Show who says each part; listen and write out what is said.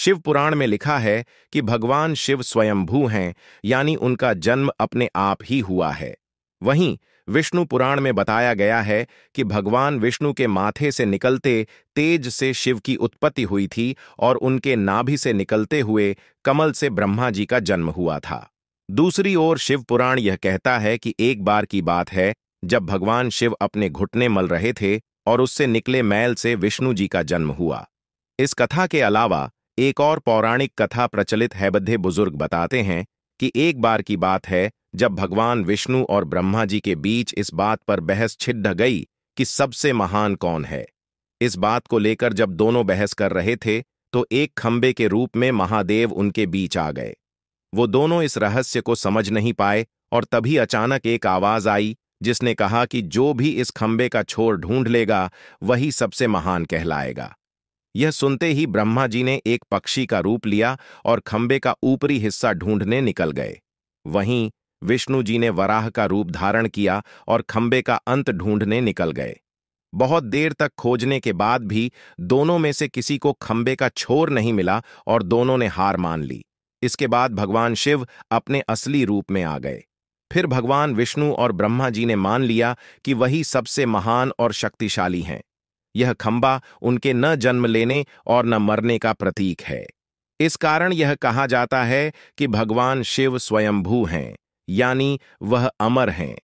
Speaker 1: शिव पुराण में लिखा है कि भगवान शिव स्वयंभू हैं यानी उनका जन्म अपने आप ही हुआ है वहीं विष्णु पुराण में बताया गया है कि भगवान विष्णु के माथे से निकलते तेज से शिव की उत्पत्ति हुई थी और उनके नाभि से निकलते हुए कमल से ब्रह्मा जी का जन्म हुआ था दूसरी ओर शिव पुराण यह कहता है कि एक बार की बात है जब भगवान शिव अपने घुटने मल रहे थे और उससे निकले मैल से विष्णु जी का जन्म हुआ इस कथा के अलावा एक और पौराणिक कथा प्रचलित है बद्धे बुजुर्ग बताते हैं कि एक बार की बात है जब भगवान विष्णु और ब्रह्मा जी के बीच इस बात पर बहस छिड़ गई कि सबसे महान कौन है इस बात को लेकर जब दोनों बहस कर रहे थे तो एक खंबे के रूप में महादेव उनके बीच आ गए वो दोनों इस रहस्य को समझ नहीं पाए और तभी अचानक एक आवाज आई जिसने कहा कि जो भी इस खंबे का छोर ढूंढ लेगा वही सबसे महान कहलाएगा यह सुनते ही ब्रह्मा जी ने एक पक्षी का रूप लिया और खंबे का ऊपरी हिस्सा ढूंढने निकल गए वहीं विष्णु जी ने वराह का रूप धारण किया और खंबे का अंत ढूंढने निकल गए बहुत देर तक खोजने के बाद भी दोनों में से किसी को खंबे का छोर नहीं मिला और दोनों ने हार मान ली इसके बाद भगवान शिव अपने असली रूप में आ गए फिर भगवान विष्णु और ब्रह्मा जी ने मान लिया कि वही सबसे महान और शक्तिशाली हैं यह खंबा उनके न जन्म लेने और न मरने का प्रतीक है इस कारण यह कहा जाता है कि भगवान शिव स्वयंभू हैं यानी वह अमर हैं